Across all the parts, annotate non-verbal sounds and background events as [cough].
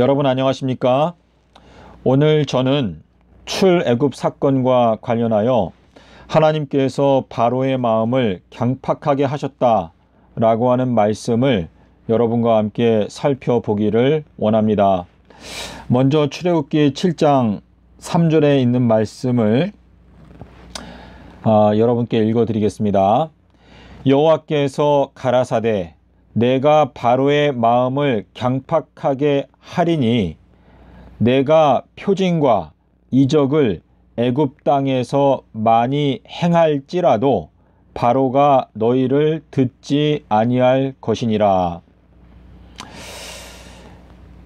여러분 안녕하십니까? 오늘 저는 출애굽 사건과 관련하여 하나님께서 바로의 마음을 경팍하게 하셨다라고 하는 말씀을 여러분과 함께 살펴보기를 원합니다. 먼저 출애굽기 7장 3절에 있는 말씀을 아, 여러분께 읽어드리겠습니다. 여호와께서 가라사대 내가 바로의 마음을 경팍하게 하리니 내가 표징과 이적을 애굽 땅에서 많이 행할지라도 바로가 너희를 듣지 아니할 것이니라.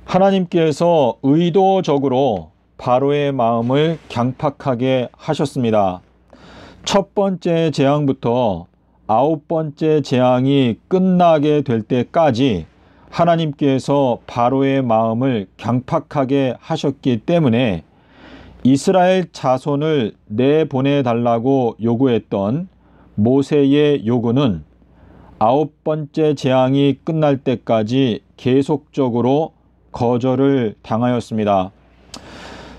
하나님께서 의도적으로 바로의 마음을 강팍하게 하셨습니다. 첫 번째 재앙부터 아홉 번째 재앙이 끝나게 될 때까지 하나님께서 바로의 마음을 강팍하게 하셨기 때문에 이스라엘 자손을 내보내달라고 요구했던 모세의 요구는 아홉 번째 재앙이 끝날 때까지 계속적으로 거절을 당하였습니다.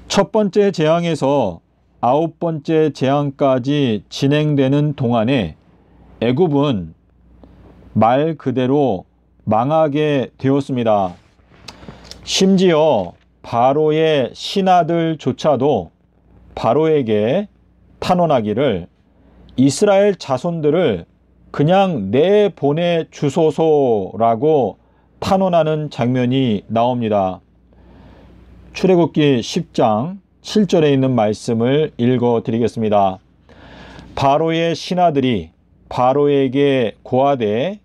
첫 번째 재앙에서 아홉 번째 재앙까지 진행되는 동안에 애굽은 말 그대로 망하게 되었습니다. 심지어 바로의 신하들조차도 바로에게 탄원하기를 이스라엘 자손들을 그냥 내보내 주소서라고 탄원하는 장면이 나옵니다. 출애굽기 10장 7절에 있는 말씀을 읽어 드리겠습니다. 바로의 신하들이 바로에게 고하되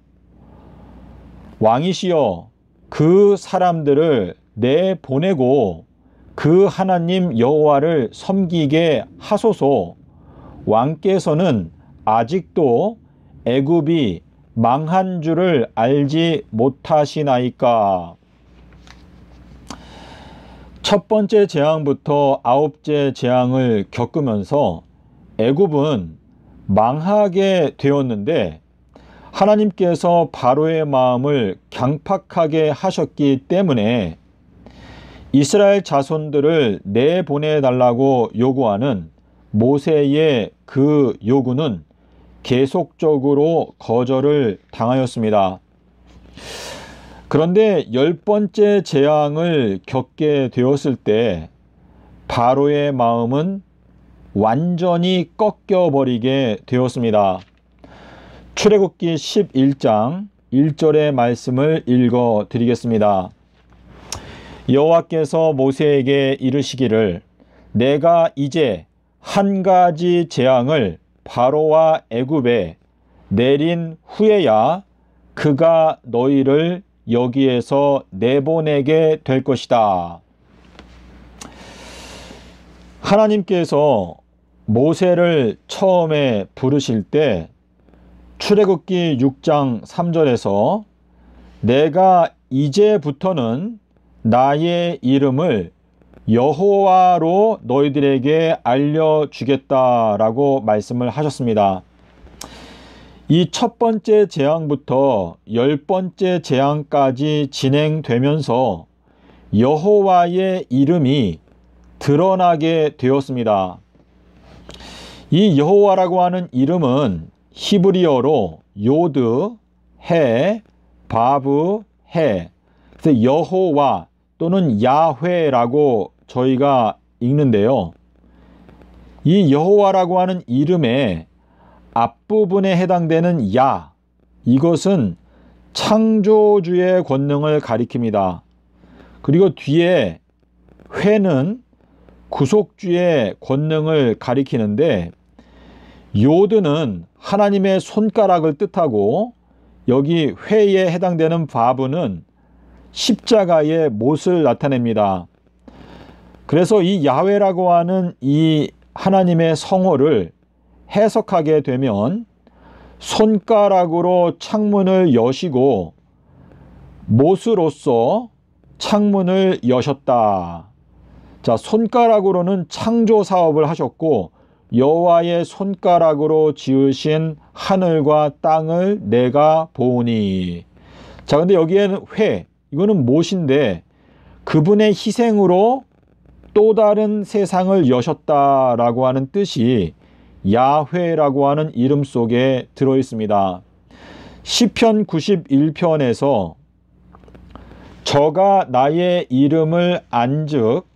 왕이시여 그 사람들을 내 보내고 그 하나님 여호와를 섬기게 하소서 왕께서는 아직도 애굽이 망한 줄을 알지 못하시나이까 첫 번째 재앙부터 아홉째 재앙을 겪으면서 애굽은 망하게 되었는데 하나님께서 바로의 마음을 경팍하게 하셨기 때문에 이스라엘 자손들을 내보내달라고 요구하는 모세의 그 요구는 계속적으로 거절을 당하였습니다. 그런데 열 번째 재앙을 겪게 되었을 때 바로의 마음은 완전히 꺾여버리게 되었습니다. 출애굽기 11장 1절의 말씀을 읽어 드리겠습니다. 여호와께서 모세에게 이르시기를 내가 이제 한 가지 재앙을 바로와 애굽에 내린 후에야 그가 너희를 여기에서 내보내게 될 것이다. 하나님께서 모세를 처음에 부르실 때 출애굽기 6장 3절에서 내가 이제부터는 나의 이름을 여호와로 너희들에게 알려주겠다라고 말씀을 하셨습니다. 이 첫 번째 재앙부터 열 번째 재앙까지 진행되면서 여호와의 이름이 드러나게 되었습니다. 이 여호와라고 하는 이름은 히브리어로 요드, 해, 바브, 해. 그래서 여호와 또는 야훼라고 저희가 읽는데요. 이 여호와라고 하는 이름의 앞부분에 해당되는 야 이것은 창조주의 권능을 가리킵니다. 그리고 뒤에 회는 구속주의 권능을 가리키는데 요드는 하나님의 손가락을 뜻하고 여기 회에 해당되는 바브는 십자가의 못을 나타냅니다. 그래서 이 야외라고 하는 이 하나님의 성호를 해석하게 되면 손가락으로 창문을 여시고 못으로서 창문을 여셨다. 자, 손가락으로는 창조 사업을 하셨고 여호와의 손가락으로 지으신 하늘과 땅을 내가 보니. 자, 근데 여기에는 회 이거는 못인데 그분의 희생으로 또 다른 세상을 여셨다라고 하는 뜻이 야훼라고 하는 이름 속에 들어 있습니다. 시편 91편에서 저가 나의 이름을 안즉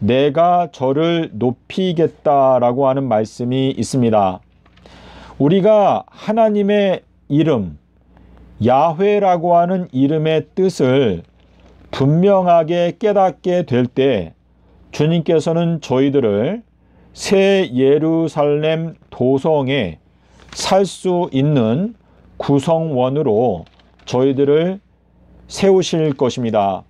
내가 저를 높이겠다라고 하는 말씀이 있습니다. 우리가 하나님의 이름, 야훼라고 하는 이름의 뜻을 분명하게 깨닫게 될 때 주님께서는 저희들을 새 예루살렘 도성에 살 수 있는 구성원으로 저희들을 세우실 것입니다.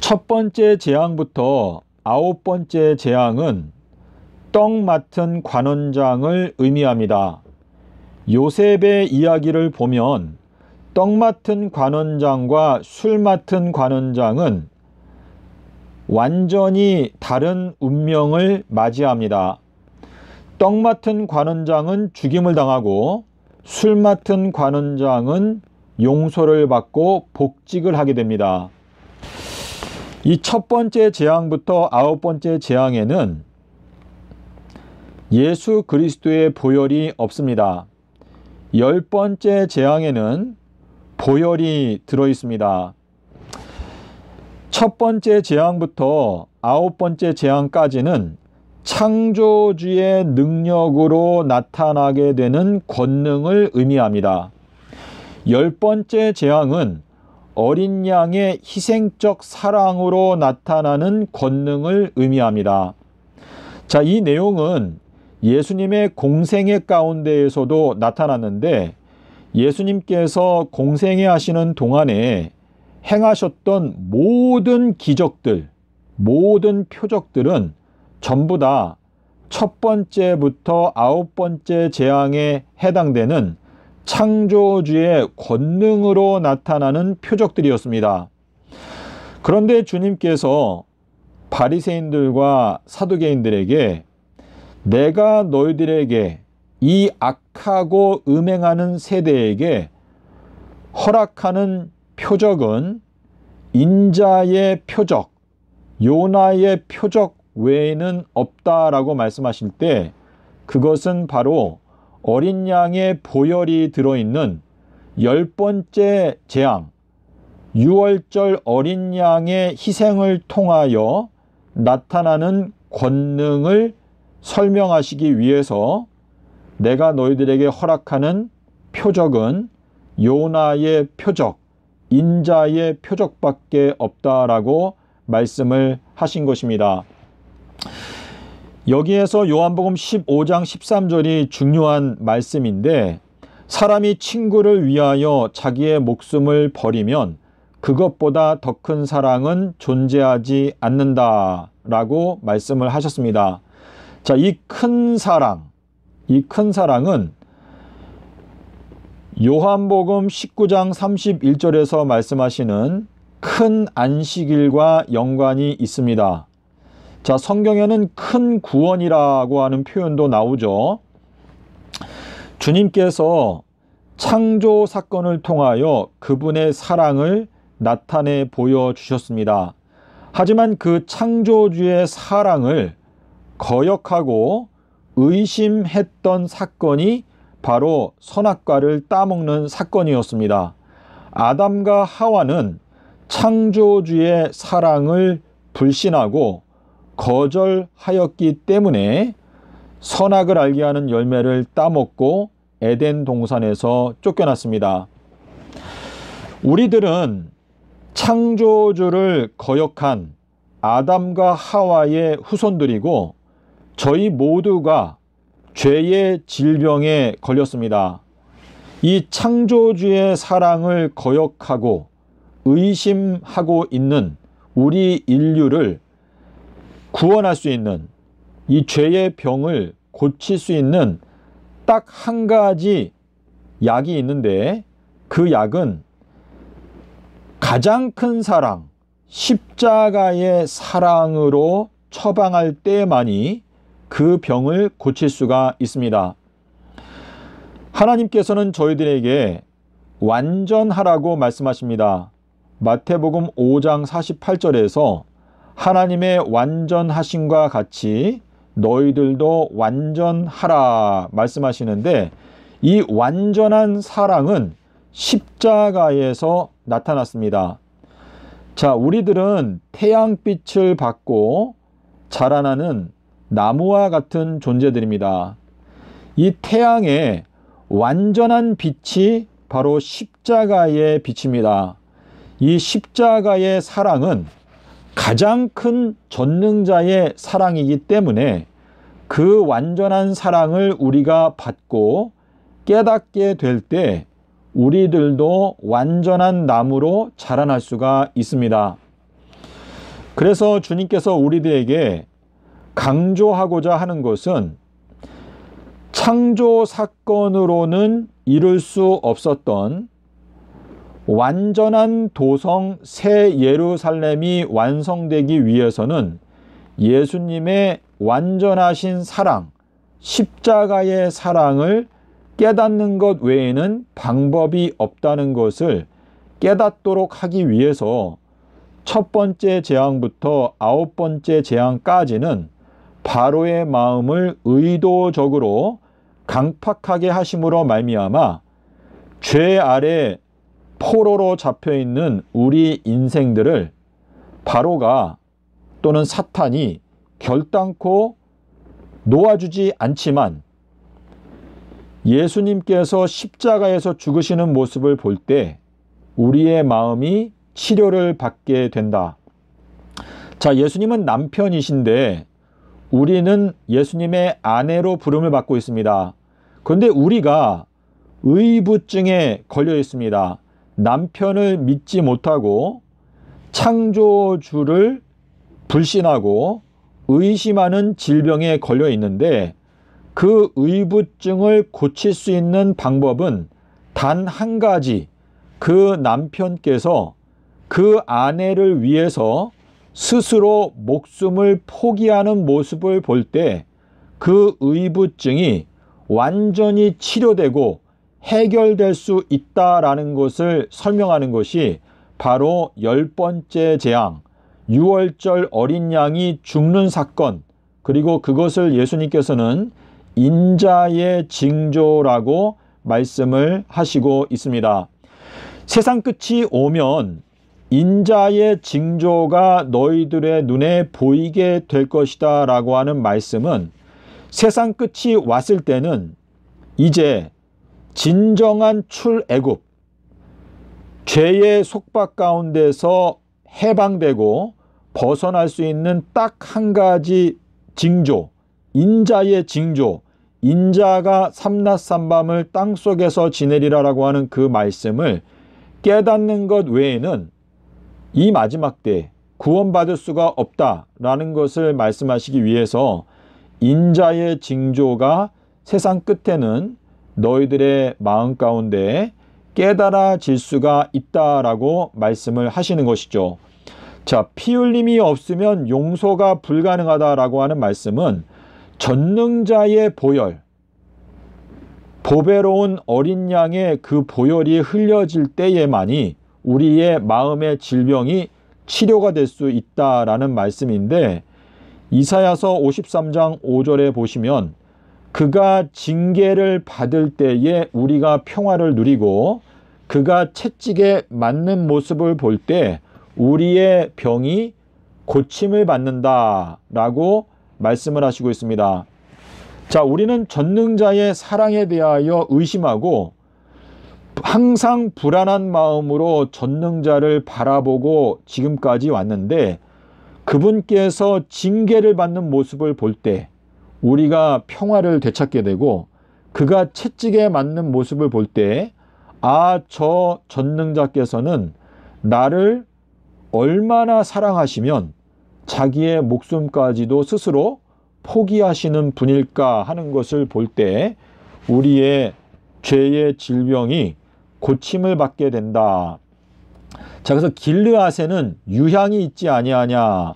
첫 번째 재앙부터 아홉 번째 재앙은 떡 맡은 관원장을 의미합니다. 요셉의 이야기를 보면 떡 맡은 관원장과 술 맡은 관원장은 완전히 다른 운명을 맞이합니다. 떡 맡은 관원장은 죽임을 당하고 술 맡은 관원장은 용서를 받고 복직을 하게 됩니다. 이첫 번째 재앙부터 아홉 번째 재앙에는 예수 그리스도의 보혈이 없습니다. 열 번째 재앙에는 보혈이 들어 있습니다. 첫 번째 재앙부터 아홉 번째 재앙까지는 창조주의 능력으로 나타나게 되는 권능을 의미합니다. 열 번째 재앙은 어린 양의 희생적 사랑으로 나타나는 권능을 의미합니다. 자, 이 내용은 예수님의 공생의 가운데에서도 나타났는데 예수님께서 공생애 하시는 동안에 행하셨던 모든 기적들, 모든 표적들은 전부 다 첫 번째부터 아홉 번째 재앙에 해당되는 창조주의 권능으로 나타나는 표적들이었습니다. 그런데 주님께서 바리새인들과 사두개인들에게 내가 너희들에게 이 악하고 음행하는 세대에게 허락하는 표적은 인자의 표적, 요나의 표적 외에는 없다라고 말씀하실 때 그것은 바로 어린 양의 보혈이 들어있는 열 번째 재앙, 유월절 어린 양의 희생을 통하여 나타나는 권능을 설명하시기 위해서 내가 너희들에게 허락하는 표적은 요나의 표적, 인자의 표적밖에 없다라고 말씀을 하신 것입니다. 여기에서 요한복음 15장 13절이 중요한 말씀인데 사람이 친구를 위하여 자기의 목숨을 버리면 그것보다 더 큰 사랑은 존재하지 않는다 라고 말씀을 하셨습니다. 자, 이 큰 사랑, 이 큰 사랑은 요한복음 19장 31절에서 말씀하시는 큰 안식일과 연관이 있습니다. 자, 성경에는 큰 구원이라고 하는 표현도 나오죠. 주님께서 창조 사건을 통하여 그분의 사랑을 나타내 보여주셨습니다. 하지만 그 창조주의 사랑을 거역하고 의심했던 사건이 바로 선악과를 따먹는 사건이었습니다. 아담과 하와는 창조주의 사랑을 불신하고 거절하였기 때문에 선악을 알게 하는 열매를 따먹고 에덴 동산에서 쫓겨났습니다. 우리들은 창조주를 거역한 아담과 하와의 후손들이고 저희 모두가 죄의 질병에 걸렸습니다. 이 창조주의 사랑을 거역하고 의심하고 있는 우리 인류를 구원할 수 있는 이 죄의 병을 고칠 수 있는 딱 한 가지 약이 있는데 그 약은 가장 큰 사랑, 십자가의 사랑으로 처방할 때만이 그 병을 고칠 수가 있습니다. 하나님께서는 저희들에게 완전하라고 말씀하십니다. 마태복음 5장 48절에서 하나님의 완전하심과 같이 너희들도 완전하라 말씀하시는데 이 완전한 사랑은 십자가에서 나타났습니다. 자, 우리들은 태양빛을 받고 자라나는 나무와 같은 존재들입니다. 이 태양의 완전한 빛이 바로 십자가의 빛입니다. 이 십자가의 사랑은 가장 큰 전능자의 사랑이기 때문에 그 완전한 사랑을 우리가 받고 깨닫게 될 때 우리들도 완전한 나무로 자라날 수가 있습니다. 그래서 주님께서 우리들에게 강조하고자 하는 것은 창조 사건으로는 이룰 수 없었던 완전한 도성 새 예루살렘이 완성되기 위해서는 예수님의 완전하신 사랑, 십자가의 사랑을 깨닫는 것 외에는 방법이 없다는 것을 깨닫도록 하기 위해서 첫 번째 재앙부터 아홉 번째 재앙까지는 바로의 마음을 의도적으로 강팍하게 하심으로 말미암아 죄 아래 포로로 잡혀 있는 우리 인생들을 바로가 또는 사탄이 결단코 놓아주지 않지만 예수님께서 십자가에서 죽으시는 모습을 볼 때 우리의 마음이 치료를 받게 된다. 자, 예수님은 남편이신데 우리는 예수님의 아내로 부름을 받고 있습니다. 그런데 우리가 의부증에 걸려 있습니다. 남편을 믿지 못하고 창조주를 불신하고 의심하는 질병에 걸려 있는데 그 의부증을 고칠 수 있는 방법은 단 한 가지 그 남편께서 그 아내를 위해서 스스로 목숨을 포기하는 모습을 볼 때 그 의부증이 완전히 치료되고 해결될 수 있다라는 것을 설명하는 것이 바로 열 번째 재앙, 유월절 어린 양이 죽는 사건, 그리고 그것을 예수님께서는 인자의 징조라고 말씀을 하시고 있습니다. 세상 끝이 오면 인자의 징조가 너희들의 눈에 보이게 될 것이다 라고 하는 말씀은 세상 끝이 왔을 때는 이제 진정한 출애굽, 죄의 속박 가운데서 해방되고 벗어날 수 있는 딱 한 가지 징조, 인자의 징조, 인자가 삼낮삼밤을 땅속에서 지내리라라고 하는 그 말씀을 깨닫는 것 외에는 이 마지막 때 구원받을 수가 없다라는 것을 말씀하시기 위해서 인자의 징조가 세상 끝에는 너희들의 마음 가운데 깨달아질 수가 있다라고 말씀을 하시는 것이죠. 자, 피 흘림이 없으면 용서가 불가능하다라고 하는 말씀은 전능자의 보혈, 보배로운 어린 양의 그 보혈이 흘려질 때에만이 우리의 마음의 질병이 치료가 될 수 있다라는 말씀인데 이사야서 53장 5절에 보시면 그가 징계를 받을 때에 우리가 평화를 누리고 그가 채찍에 맞는 모습을 볼 때 우리의 병이 고침을 받는다라고 말씀을 하시고 있습니다. 자, 우리는 전능자의 사랑에 대하여 의심하고 항상 불안한 마음으로 전능자를 바라보고 지금까지 왔는데 그분께서 징계를 받는 모습을 볼때 우리가 평화를 되찾게 되고 그가 채찍에 맞는 모습을 볼 때 아, 저 전능자께서는 나를 얼마나 사랑하시면 자기의 목숨까지도 스스로 포기하시는 분일까 하는 것을 볼 때 우리의 죄의 질병이 고침을 받게 된다. 자, 그래서 길르앗에는 유향이 있지 아니하냐.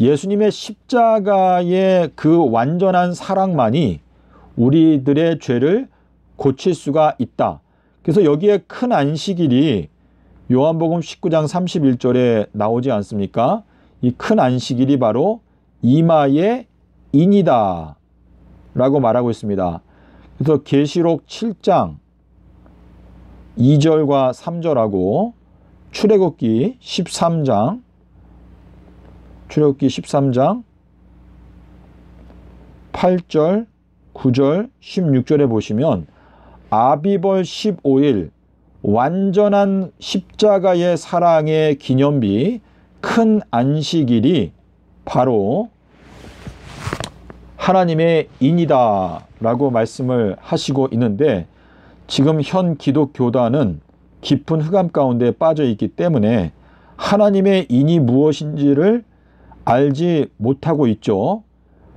예수님의 십자가의 그 완전한 사랑만이 우리들의 죄를 고칠 수가 있다. 그래서 여기에 큰 안식일이 요한복음 19장 31절에 나오지 않습니까? 이 큰 안식일이 바로 이마의 인이다. 라고 말하고 있습니다. 그래서 계시록 7장 2절과 3절하고 출애굽기 13장 출애굽기 13장 8절, 9절, 16절에 보시면 아비벌 15일 완전한 십자가의 사랑의 기념비 큰 안식일이 바로 하나님의 인이다 라고 말씀을 하시고 있는데 지금 현 기독교단은 깊은 흑암 가운데 빠져 있기 때문에 하나님의 인이 무엇인지를 알지 못하고 있죠.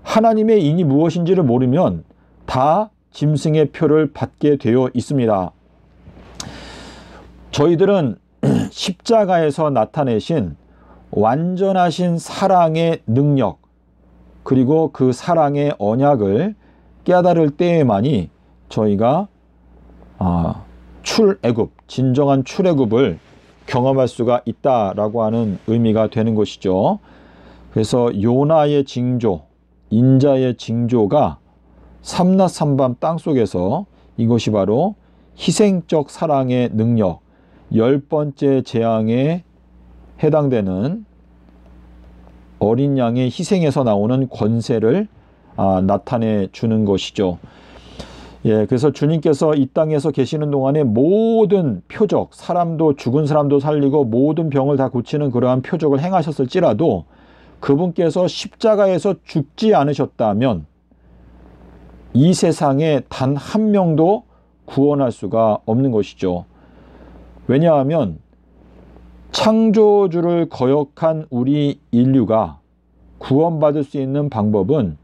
하나님의 인이 무엇인지를 모르면 다 짐승의 표를 받게 되어 있습니다. 저희들은 [clears throat] 십자가에서 나타내신 완전하신 사랑의 능력, 그리고 그 사랑의 언약을 깨달을 때에만이 저희가 아, 출애굽, 진정한 출애굽을 경험할 수가 있다라고 하는 의미가 되는 것이죠. 그래서 요나의 징조, 인자의 징조가 삼낮삼밤 땅속에서 이것이 바로 희생적 사랑의 능력, 열 번째 재앙에 해당되는 어린 양의 희생에서 나오는 권세를 아, 나타내 주는 것이죠. 예, 그래서 주님께서 이 땅에서 계시는 동안에 모든 표적, 사람도 죽은 사람도 살리고 모든 병을 다 고치는 그러한 표적을 행하셨을지라도 그분께서 십자가에서 죽지 않으셨다면 이 세상에 단 한 명도 구원할 수가 없는 것이죠. 왜냐하면 창조주를 거역한 우리 인류가 구원받을 수 있는 방법은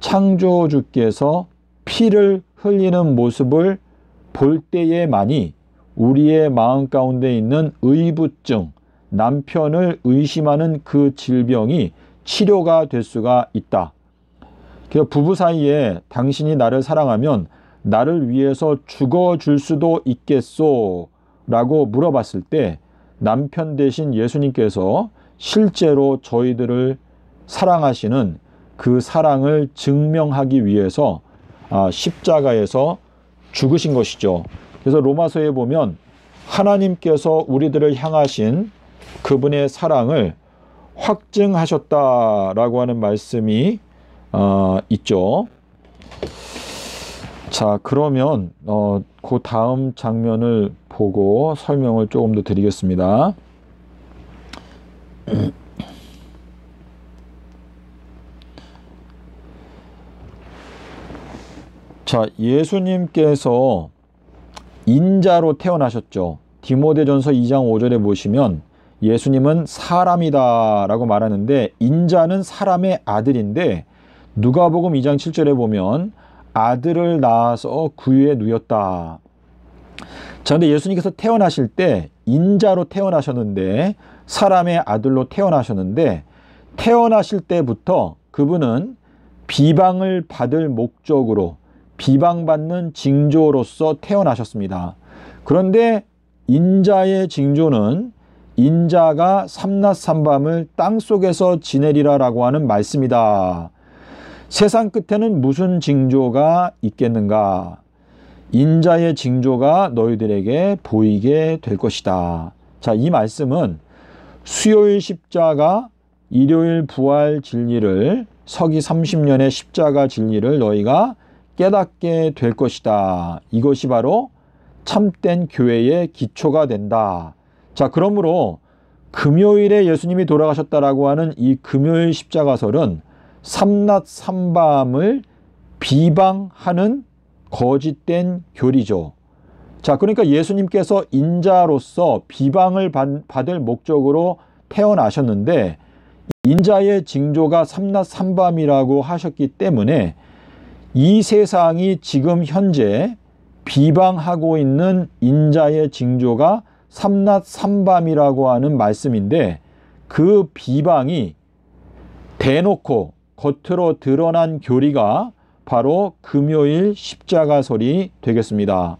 창조주께서 피를 흘리는 모습을 볼 때에만이 우리의 마음 가운데 있는 의부증, 남편을 의심하는 그 질병이 치료가 될 수가 있다. 그래서 부부 사이에 당신이 나를 사랑하면 나를 위해서 죽어줄 수도 있겠소? 라고 물어봤을 때 남편 대신 예수님께서 실제로 저희들을 사랑하시는 그 사랑을 증명하기 위해서 아, 십자가에서 죽으신 것이죠. 그래서 로마서에 보면 하나님께서 우리들을 향하신 그분의 사랑을 확증하셨다라고 하는 말씀이 어, 있죠. 자, 그러면 어, 그 다음 장면을 보고 설명을 조금 더 드리겠습니다. [clears throat] 자, 예수님께서 인자로 태어나셨죠. 디모데전서 2장 5절에 보시면 예수님은 사람이다 라고 말하는데 인자는 사람의 아들인데 누가복음 2장 7절에 보면 아들을 낳아서 구유에 누였다. 자, 근데 예수님께서 태어나실 때 인자로 태어나셨는데 사람의 아들로 태어나셨는데 태어나실 때부터 그분은 비방을 받을 목적으로 비방받는 징조로서 태어나셨습니다. 그런데 인자의 징조는 인자가 삼낮삼밤을 땅속에서 지내리라라고 하는 말씀이다. 세상 끝에는 무슨 징조가 있겠는가? 인자의 징조가 너희들에게 보이게 될 것이다. 자, 이 말씀은 수요일 십자가, 일요일 부활 진리를 서기 30년의 십자가 진리를 너희가 깨닫게 될 것이다. 이것이 바로 참된 교회의 기초가 된다. 자, 그러므로 금요일에 예수님이 돌아가셨다라고 하는 이 금요일 십자가설은 삼낮 삼밤을 비방하는 거짓된 교리죠. 자, 그러니까 예수님께서 인자로서 비방을 받을 목적으로 태어나셨는데 인자의 징조가 삼낮 삼밤이라고 하셨기 때문에 이 세상이 지금 현재 비방하고 있는 인자의 징조가 삼낮 삼밤이라고 하는 말씀인데 그 비방이 대놓고 겉으로 드러난 교리가 바로 금요일 십자가설이 되겠습니다.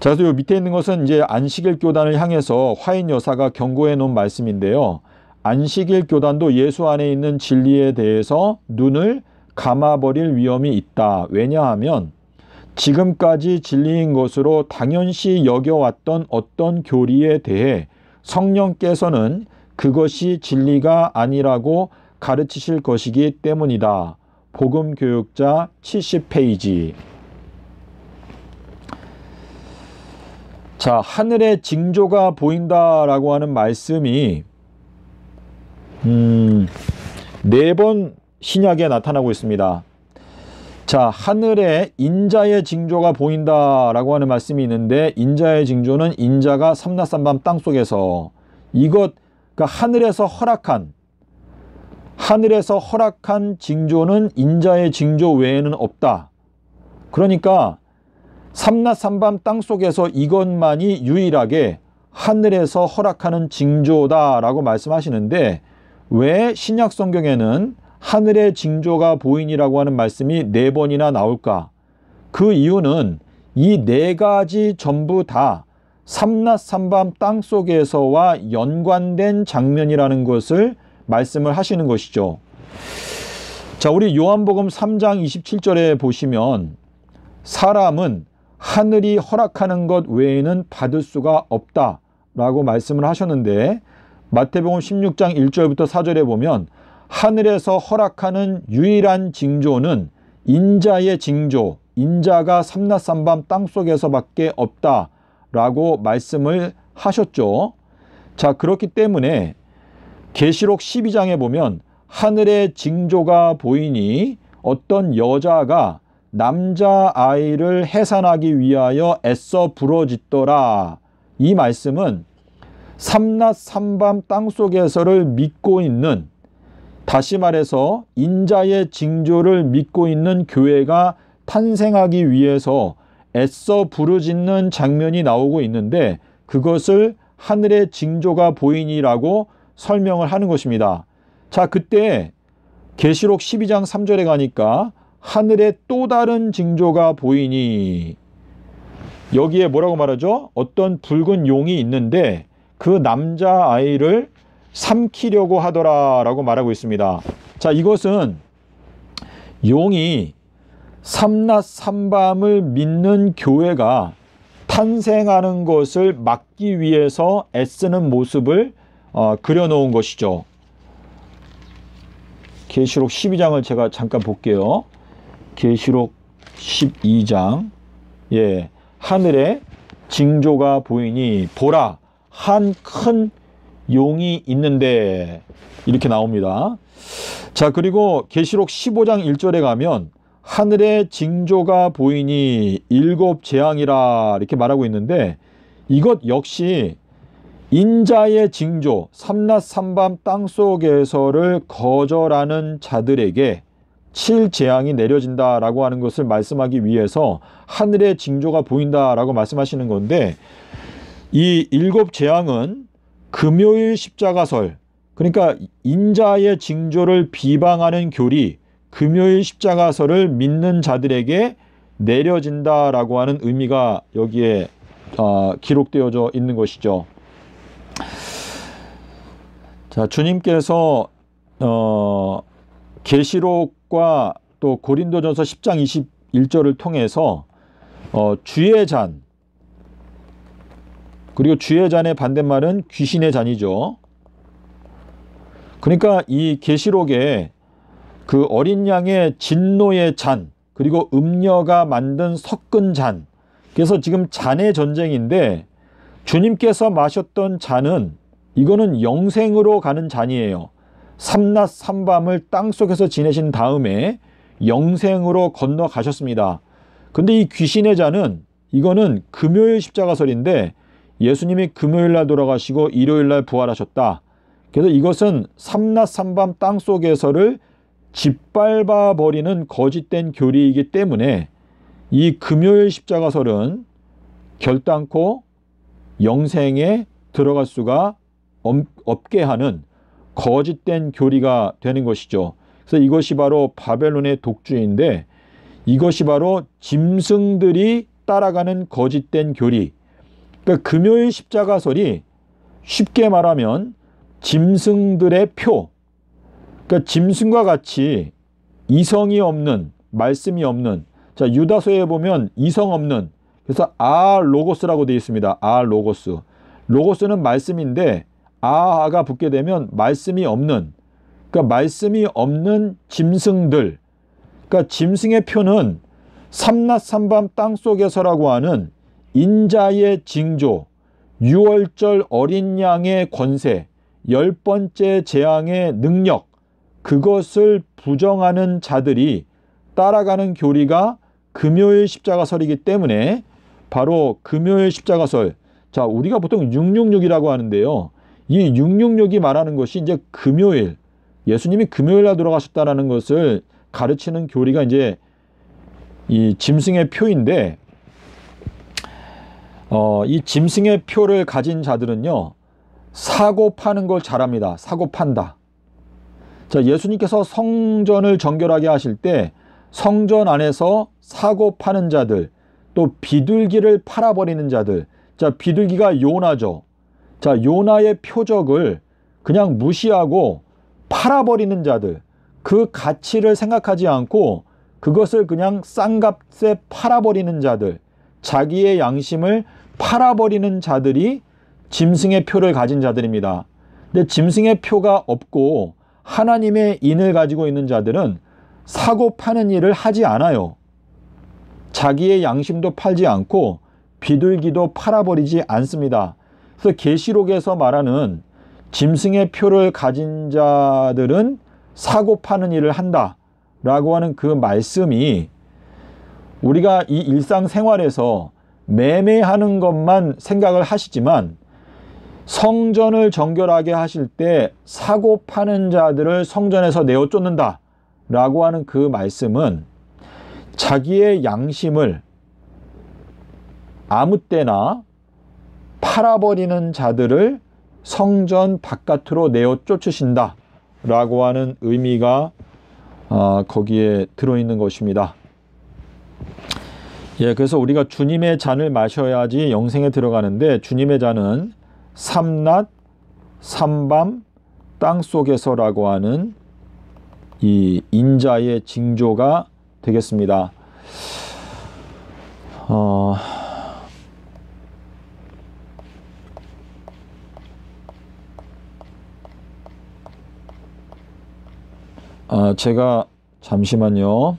자, 그래서 요 밑에 있는 것은 이제 안식일 교단을 향해서 화인 여사가 경고해 놓은 말씀인데요. 안식일 교단도 예수 안에 있는 진리에 대해서 눈을 감아버릴 위험이 있다. 왜냐하면 지금까지 진리인 것으로 당연시 여겨왔던 어떤 교리에 대해 성령께서는 그것이 진리가 아니라고 가르치실 것이기 때문이다. 복음 교육자 70페이지. 자, 하늘의 징조가 보인다라고 하는 말씀이 음, 네 번 신약에 나타나고 있습니다. 자 하늘에 인자의 징조가 보인다 라고 하는 말씀이 있는데 인자의 징조는 인자가 삼낮삼밤 땅속에서 이것 그러니까 하늘에서 허락한 하늘에서 허락한 징조는 인자의 징조 외에는 없다 그러니까 삼낮삼밤 땅속에서 이것만이 유일하게 하늘에서 허락하는 징조다 라고 말씀하시는데 왜 신약성경에는 하늘의 징조가 보인이라고 하는 말씀이 네 번이나 나올까? 그 이유는 이 네 가지 전부 다 삼낮 삼밤 땅 속에서와 연관된 장면이라는 것을 말씀을 하시는 것이죠. 자, 우리 요한복음 3장 27절에 보시면 사람은 하늘이 허락하는 것 외에는 받을 수가 없다 라고 말씀을 하셨는데 마태복음 16장 1절부터 4절에 보면 하늘에서 허락하는 유일한 징조는 인자의 징조, 인자가 삼낮삼밤 땅속에서밖에 없다라고 말씀을 하셨죠. 자, 그렇기 때문에 계시록 12장에 보면 하늘의 징조가 보이니 어떤 여자가 남자 아이를 해산하기 위하여 애써 부러짓더라. 이 말씀은 삼낮 삼밤 땅속에서를 믿고 있는 다시 말해서 인자의 징조를 믿고 있는 교회가 탄생하기 위해서 애써 부르짖는 장면이 나오고 있는데 그것을 하늘의 징조가 보이니라고 설명을 하는 것입니다. 자, 그때 계시록 12장 3절에 가니까 하늘에 또 다른 징조가 보이니 여기에 뭐라고 말하죠? 어떤 붉은 용이 있는데 그 남자 아이를 삼키려고 하더라라고 말하고 있습니다. 자, 이것은 용이 삼낮 삼밤을 믿는 교회가 탄생하는 것을 막기 위해서 애쓰는 모습을 어, 그려놓은 것이죠. 계시록 12장을 제가 잠깐 볼게요. 계시록 12장 예 하늘에 징조가 보이니 보라 한큰 용이 있는데 이렇게 나옵니다. 자 그리고 계시록 15장 1절에 가면 하늘의 징조가 보이니 일곱 재앙이라 이렇게 말하고 있는데 이것 역시 인자의 징조 삼낮 삼밤 땅속에서를 거절하는 자들에게 칠 재앙이 내려진다라고 하는 것을 말씀하기 위해서 하늘의 징조가 보인다라고 말씀하시는 건데 이 일곱 재앙은 금요일 십자가설 그러니까 인자의 징조를 비방하는 교리 금요일 십자가설을 믿는 자들에게 내려진다라고 하는 의미가 여기에 어, 기록되어져 있는 것이죠. 자 주님께서 어, 계시록과 어, 또 고린도전서 10장 21절을 통해서 어, 주의 잔 그리고 쥐의 잔의 반대말은 귀신의 잔이죠. 그러니까 이 계시록에 그 어린 양의 진노의 잔 그리고 음녀가 만든 섞은 잔 그래서 지금 잔의 전쟁인데 주님께서 마셨던 잔은 이거는 영생으로 가는 잔이에요. 삼낮 삼밤을 땅속에서 지내신 다음에 영생으로 건너가셨습니다. 근데 이 귀신의 잔은 이거는 금요일 십자가설인데 예수님이 금요일날 돌아가시고 일요일날 부활하셨다. 그래서 이것은 삼낮 삼밤 땅 속에서를 짓밟아 버리는 거짓된 교리이기 때문에 이 금요일 십자가설은 결단코 영생에 들어갈 수가 없게 하는 거짓된 교리가 되는 것이죠. 그래서 이것이 바로 바벨론의 독주인데 이것이 바로 짐승들이 따라가는 거짓된 교리, 그러니까 금요일 십자가설이 쉽게 말하면 짐승들의 표, 그러니까 짐승과 같이 이성이 없는, 말씀이 없는, 자, 유다서에 보면 이성 없는, 그래서 아 로고스라고 되어 있습니다. 아 로고스. 로고스는 말씀인데 아가 붙게 되면 말씀이 없는, 그러니까 말씀이 없는 짐승들, 그러니까 짐승의 표는 삼낮 삼밤 땅 속에서라고 하는 인자의 징조, 유월절 어린 양의 권세, 열 번째 재앙의 능력, 그것을 부정하는 자들이 따라가는 교리가 금요일 십자가설이기 때문에 바로 금요일 십자가설. 자, 우리가 보통 666이라고 하는데요. 이 666이 말하는 것이 이제 금요일, 예수님이 금요일 날 돌아가셨다라는 것을 가르치는 교리가 이제 이 짐승의 표인데 어, 이 짐승의 표를 가진 자들은요. 사고 파는 걸 잘합니다. 사고 판다. 자, 예수님께서 성전을 정결하게 하실 때 성전 안에서 사고 파는 자들, 또 비둘기를 팔아버리는 자들, 자, 비둘기가 요나죠. 자, 요나의 표적을 그냥 무시하고 팔아버리는 자들, 그 가치를 생각하지 않고 그것을 그냥 싼 값에 팔아버리는 자들, 자기의 양심을 팔아버리는 자들이 짐승의 표를 가진 자들입니다. 근데 짐승의 표가 없고 하나님의 인을 가지고 있는 자들은 사고 파는 일을 하지 않아요. 자기의 양심도 팔지 않고 비둘기도 팔아버리지 않습니다. 그래서 계시록에서 말하는 짐승의 표를 가진 자들은 사고 파는 일을 한다 라고 하는 그 말씀이 우리가 이 일상생활에서 매매하는 것만 생각을 하시지만 성전을 정결하게 하실 때 사고 파는 자들을 성전에서 내어 쫓는다 라고 하는 그 말씀은 자기의 양심을 아무 때나 팔아버리는 자들을 성전 바깥으로 내어 쫓으신다 라고 하는 의미가 어, 거기에 들어있는 것입니다. 예, 그래서 우리가 주님의 잔을 마셔야지 영생에 들어가는데 주님의 잔은 삼낮, 삼밤, 땅 속에서라고 하는 이 인자의 징조가 되겠습니다. 어... 아, 제가 잠시만요.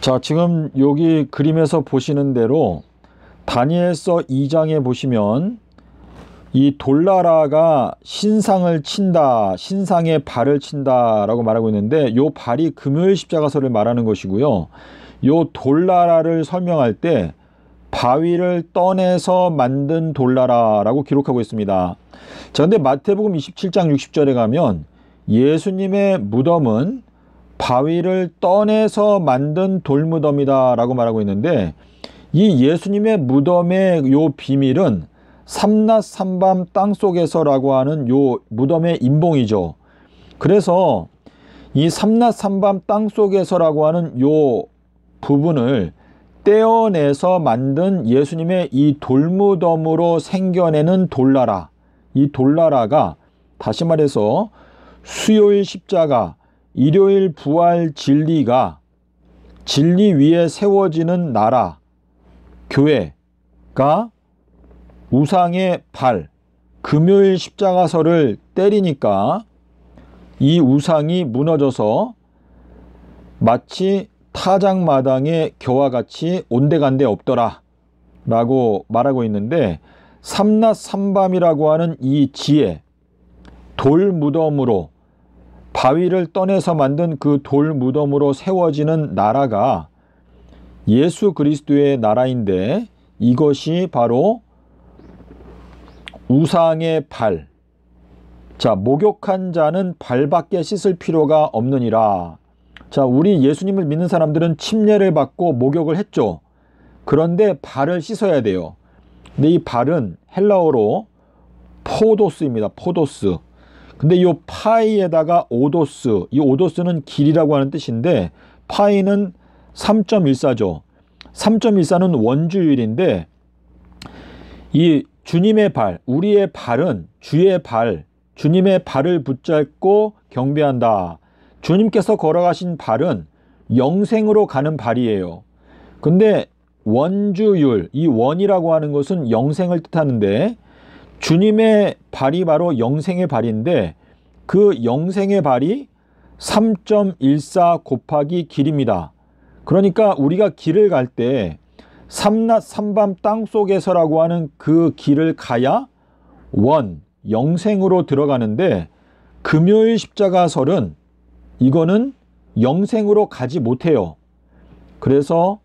자 지금 여기 그림에서 보시는 대로 다니엘서 2장에 보시면 이 돌나라가 신상을 친다 신상에 발을 친다 라고 말하고 있는데 요 발이 금요일 십자가서를 말하는 것이고요 요 돌나라를 설명할 때 바위를 떠내서 만든 돌나라라고 기록하고 있습니다 자 근데 마태복음 27장 60절에 가면 예수님의 무덤은 바위를 떠내서 만든 돌무덤이다 라고 말하고 있는데 이 예수님의 무덤의 요 비밀은 삼낮 삼밤 땅속에서라고 하는 요 무덤의 인봉이죠. 그래서 이 삼낮 삼밤 땅속에서라고 하는 요 부분을 떼어내서 만든 예수님의 이 돌무덤으로 생겨내는 돌나라 이 돌나라가 다시 말해서 수요일 십자가 일요일 부활 진리가 진리 위에 세워지는 나라, 교회가 우상의 발, 금요일 십자가서를 때리니까 이 우상이 무너져서 마치 타작마당의 교와 같이 온데간데 없더라 라고 말하고 있는데 삼낮 삼밤이라고 하는 이 지혜 돌 무덤으로 바위를 떠내서 만든 그돌 무덤으로 세워지는 나라가 예수 그리스도의 나라인데 이것이 바로 우상의 발. 자, 목욕한 자는 발밖에 씻을 필요가 없느니라. 자, 우리 예수님을 믿는 사람들은 침례를 받고 목욕을 했죠. 그런데 발을 씻어야 돼요. 근데 이 발은 헬라어로 포도스입니다. 포도스. 근데 이 파이에다가 오도스, 이 오도스는 길이라고 하는 뜻인데 파이는 3.14죠. 3.14는 원주율인데 이 주님의 발, 우리의 발은 주의 발, 주님의 발을 붙잡고 경배한다. 주님께서 걸어가신 발은 영생으로 가는 발이에요. 근데 원주율, 이 원이라고 하는 것은 영생을 뜻하는데 주님의 발이 바로 영생의 발인데 그 영생의 발이 3.14 곱하기 길입니다. 그러니까 우리가 길을 갈 때 삼낮 삼밤 땅 속에서라고 하는 그 길을 가야 원 영생으로 들어가는데 금요일 십자가설은 이거는 영생으로 가지 못해요. 그래서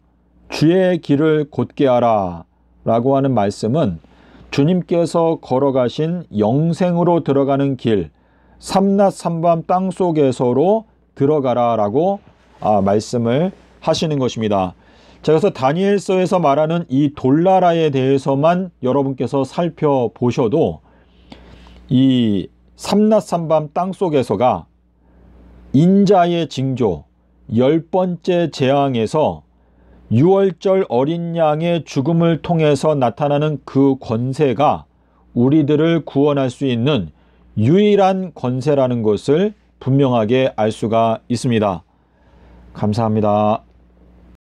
주의 길을 곧게 하라 라고 하는 말씀은 주님께서 걸어가신 영생으로 들어가는 길, 삼낮 삼밤 땅 속에서로 들어가라 라고 아, 말씀을 하시는 것입니다. 자, 그래서 다니엘서에서 말하는 이 돌나라에 대해서만 여러분께서 살펴보셔도 이 삼낮 삼밤 땅 속에서가 인자의 징조, 열 번째 재앙에서 유월절 어린 양의 죽음을 통해서 나타나는 그 권세가 우리들을 구원할 수 있는 유일한 권세라는 것을 분명하게 알 수가 있습니다. 감사합니다.